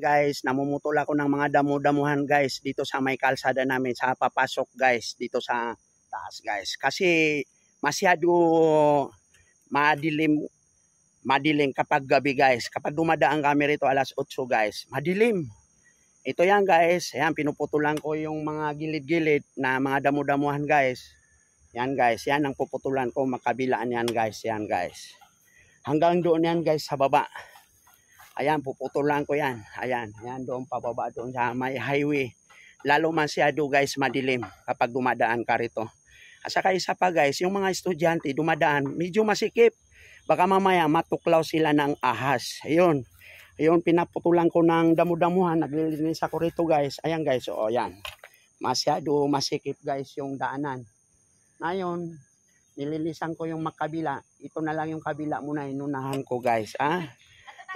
guys, namumutol ako ng mga damo-damuhan guys dito sa may kalsada namin sa papasok guys dito sa taas guys. Kasi masyado madilim madilim kapag gabi guys. Kapag dumadaan kami rito alas 8 guys, madilim. Ito yan guys, ayan pinuputulan ko yung mga gilid-gilid na mga damo-damuhan guys. Yan guys, yan ang puputulan ko makabilaan yan guys, yan guys. Hanggang doon yan guys sa baba. Ayan, puputulan ko yan. Ayan, ayan doon pababa doon sa may highway. Lalo masyado guys madilim kapag dumadaan ka rito. At saka isa pa guys, yung mga estudyante dumadaan, medyo masikip. Baka mamaya matuklaw sila ng ahas. Ayun. Ayun, pinaputulan ko ng damudamuhan. Naglilinis ako rito guys. Ayan guys, o ayan. Masyado masikip guys yung daanan. Ngayon, nililisan ko yung makabila. Ito na lang yung kabila muna inunahan ko guys. Ah,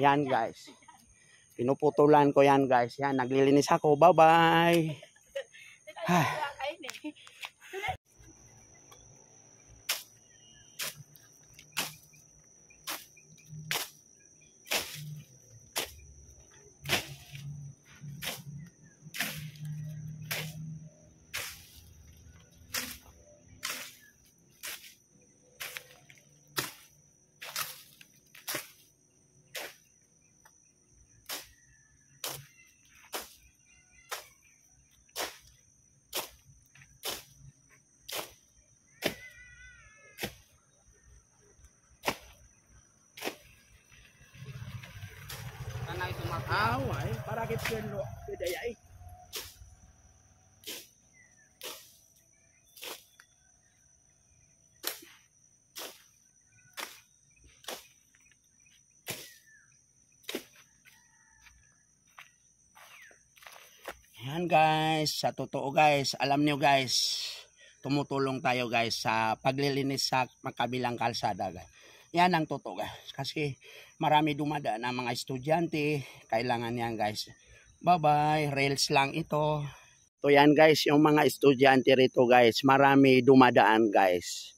yan guys. Pinuputulan ko yan guys. Yan, naglilinis ako. Bye-bye. Ah. Awai, para que pierdo que de ahí. guys, sa totoo guys, alam niyo guys, tumutulong tayo guys sa paglilinis sa makabilang kalsada guys. Yan ang totoo guys. Kasi marami dumadaan na mga estudyante. Kailangan yan guys. Bye bye. Rails lang ito. to yan guys. Yung mga estudyante rito guys. Marami dumadaan guys.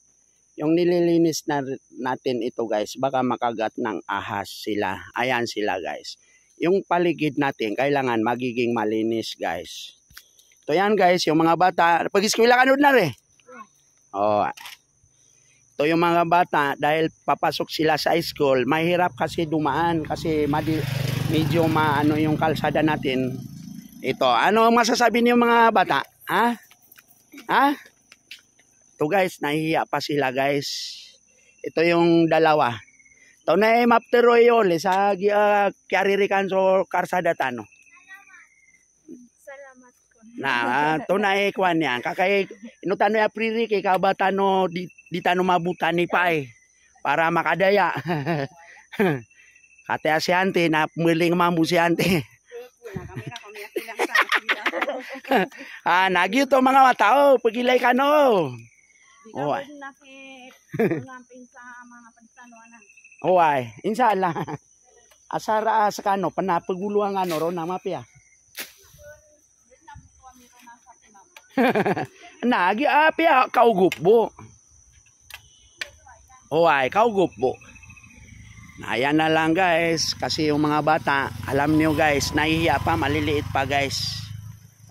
Yung nililinis na natin ito guys. Baka makagat ng ahas sila. Ayan sila guys. Yung paligid natin kailangan magiging malinis guys. to yan guys. Yung mga bata. Pag-eskwila ka na rin. Oh to yung mga bata dahil papasok sila sa school, mahirap kasi dumaan kasi medyo maano yung kalsada natin. Ito, ano masasabi niyo mga bata? Ha? Ha? To guys, nahihiya pa sila guys. Ito yung dalawa. To na eh, ay eh, sa uh, ah, Kiaririkan so Karsadatan. No? Na tunay eh, kwan yan. Kakay inutano ya priri kay kabatano di, di tano mabutan ni pai eh. para makadaya. Kate si ante na muling mambu si ante. ah, nagi to mga matao, pagilay ka no. Oh, ay. Oh, ay. Insala. Asara sa kano, panapaguluan ano ro na mapia. Nagi api ah, ay, Oay, kaugupbo. Ayan na lang guys, kasi yung mga bata, alam niyo guys, nahihiya pa, maliliit pa guys.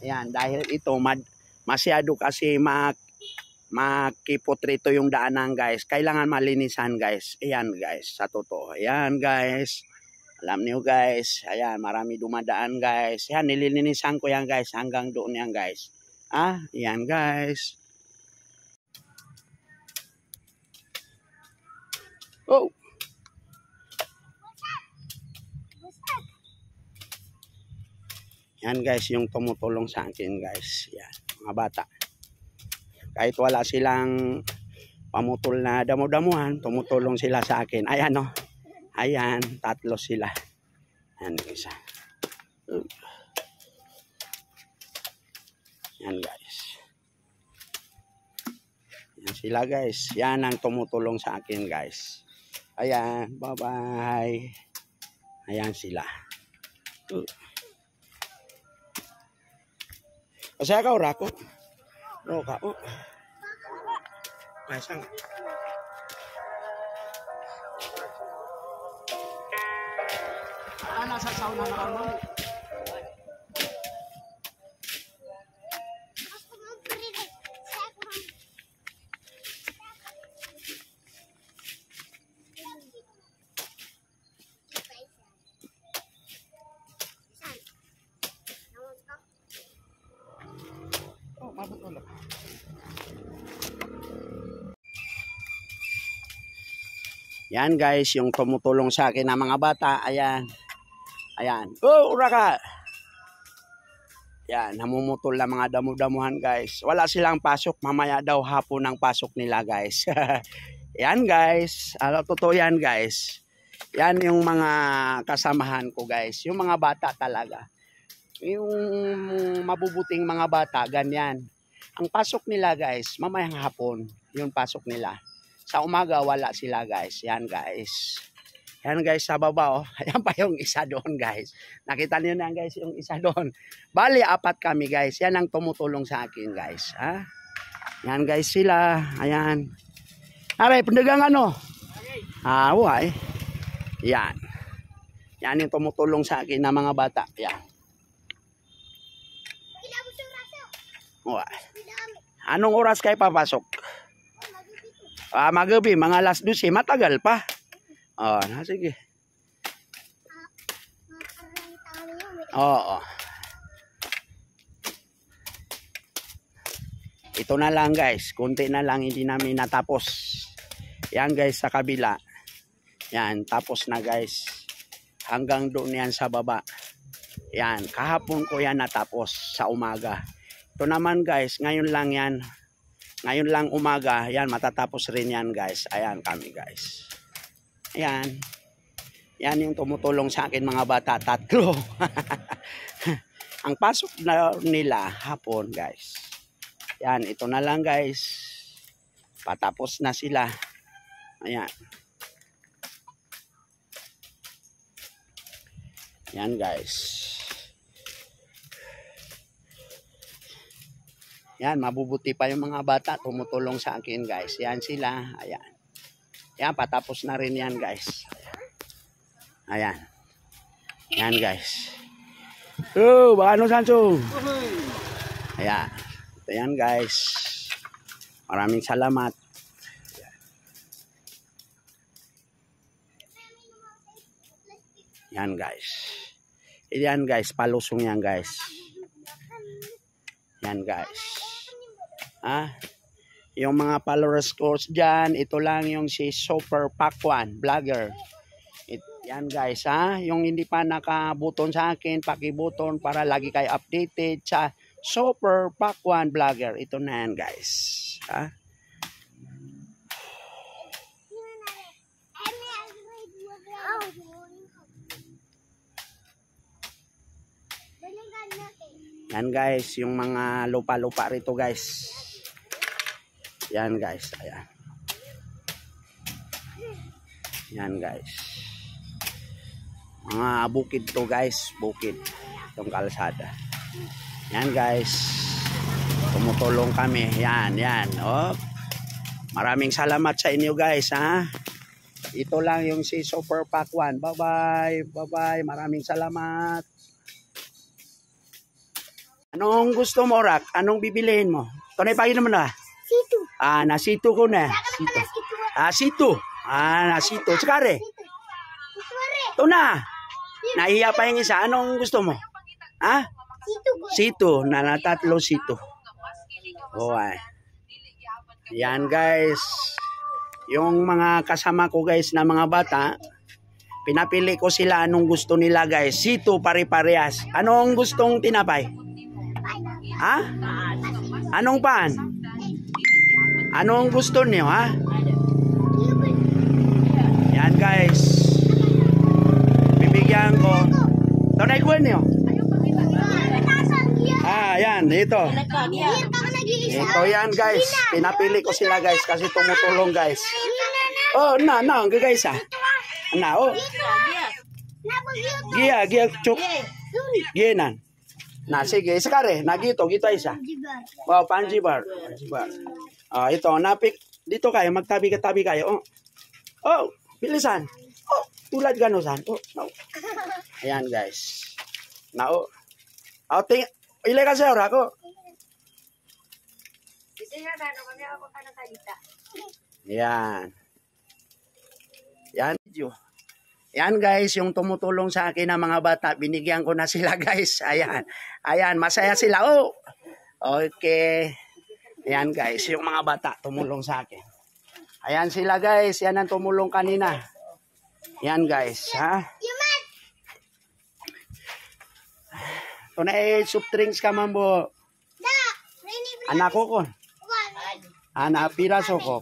Ayan, dahil ito, mad, masyado kasi mak, makipot rito yung daanan guys. Kailangan malinisan guys. Ayan guys, sa totoo. Ayan guys. Alam niyo guys, ayan, marami dumadaan guys. Ayan, nililinisan ko yan guys, hanggang doon yan guys. Ah, yan guys. Oh! Yan guys, yung tumutulong sa akin guys. Yan, mga bata. Kahit wala silang pamutol na damo-damuhan, tumutulong sila sa akin. Ayan no. Oh. Ayan, tatlo sila. Yan, isa. Yan guys. Yan sila guys. Yan ang tumutulong sa akin guys. Ayan. Bye bye. Ayan sila. Kasi ako rako. Roka. Oh. Masang. Ana sa sauna na ako. Yan guys, yung tumutulong sa akin na mga bata. Ayan. Ayan. Oh, uraka! Yan, namumutol na mga damo damuhan guys. Wala silang pasok. Mamaya daw hapon ang pasok nila guys. yan guys. Ano, totoo yan guys. Yan yung mga kasamahan ko guys. Yung mga bata talaga. Yung mabubuting mga bata, ganyan. Ang pasok nila guys, mamayang hapon. Yung pasok nila. Sa umaga, wala sila guys. Yan guys. Yan guys, sa baba oh. Ayan pa yung isa doon guys. Nakita niyo na guys yung isa doon. Bali, apat kami guys. Yan ang tumutulong sa akin guys. Ha? Yan guys sila. Ayan. Aray, pandagang ano? Ah, why? Yan. Yan yung tumutulong sa akin na mga bata. Yan. Why? Anong oras kayo papasok? Ah, magabi, mga last 12, matagal pa. Oh, na sige. Oo. Oh, oh. Ito na lang guys, konti na lang hindi namin natapos. Yan guys sa kabila. Yan, tapos na guys. Hanggang doon yan sa baba. Yan, kahapon ko yan natapos sa umaga. Ito naman guys, ngayon lang yan. Ngayon lang umaga, yan, matatapos rin yan guys. Ayan kami guys. Ayan. Yan yung tumutulong sa akin mga bata, tatlo. Ang pasok na nila hapon guys. Yan, ito na lang guys. Patapos na sila. Ayan. Yan guys. Yan, mabubuti pa yung mga bata. Tumutulong sa akin, guys. Yan sila. Ayan. Yan, patapos na rin yan, guys. Ayan. yan, guys. Oh, bakano, sanso. Ayan. Ito guys. Maraming salamat. Yan, guys. Yan, guys. Palusong yan, guys. Yan, guys. Ah, yung mga followers ko dyan, ito lang yung si Super Pakwan, vlogger. It, yan guys, ha? Yung hindi pa nakabuton sa akin, pakibuton para lagi kayo updated sa Super Pakwan Vlogger. Ito na yan guys. Ha? Yan guys, yung mga lupa-lupa rito guys. Yan guys, ayan. Yan guys. Mga bukid to guys, bukid. Itong kalsada. Yan guys. Tumutulong kami. Yan, yan. Oh. Maraming salamat sa inyo guys, ha. Ito lang yung si Super Pack 1. Bye-bye. Bye-bye. Maraming salamat. Anong gusto mo, Rak? Anong bibilihin mo? Tunay pa yun naman ah. Situ. Ah, na situ ko na. Situ. Ah, situ. Ah, na situ. Sekare. Ito na. Nahiya pa yung isa. Anong gusto mo? Ha? Situ. Na natatlo situ. Oh, ay. Yan guys. Yung mga kasama ko guys na mga bata, pinapili ko sila anong gusto nila guys. Situ pare-parehas. Anong gustong tinapay? Ha? Anong paan? Ano ang gusto niyo ha? Yan guys. Bibigyan ko. Tonay ko niyo. Ah, yan dito. Ito yan guys. Pinapili ko sila guys kasi tumutulong guys. Oh, na, na, guys ah. Na, oh. Gia, gia, chok. Gia nan. Na sige, isa ka re. Nagito, gito isa. Wow, panjibar. Panjibar. Ah, ito, napik. Dito kayo, magtabi ka tabi kayo. Oh. Oh, bilisan. Oh, tulad ganusan. Oh, no. Ayan, guys. Nao. Oh, ting. Ile ka sa ora Ayan. Yan. Yan. Yan guys, yung tumutulong sa akin ng mga bata, binigyan ko na sila guys. Ayan. Ayan, masaya sila. Oh. Okay. Ayan guys, yung mga bata tumulong sa akin. Ayan sila guys, yan ang tumulong kanina. Ayan guys, ha? Ito na drinks ka man bo. Anak ko ko. Anak ah, piraso ko.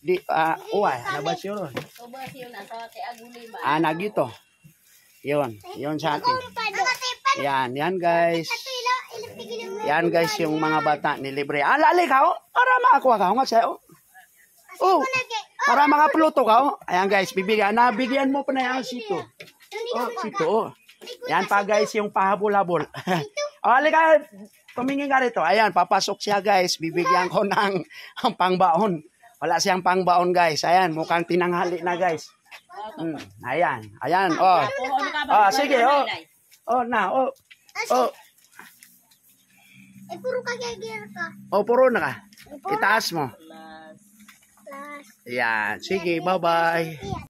Di, ah, uh, uwa, nabasyo ron. Ah, nagito. Yun, yun sa atin. Yan, yan guys. Yan guys yung mga bata ni Libre. Ah, lali ka o. Oh. Para makakuha ka o nga sa'yo. Oh. oh, para makapluto ka o. Oh. Ayan guys, bibigyan. bigyan mo pa na yan sito. Oh, sito o. Yan pa guys yung pahabol-habol. o, halika. Tumingin ka rito. Ayan, papasok siya guys. Bibigyan ko ng pangbaon. Wala siyang pangbaon, guys. Ayan, mukhang tinanghali na, guys. Mm, ayan, ayan, oh. Ano ah, oh, sige, oh. Oh, na, oh. Oh. Eh, puro ka kagir ka. Oh, puro na ka. Itaas mo. Ayan, sige, bye-bye.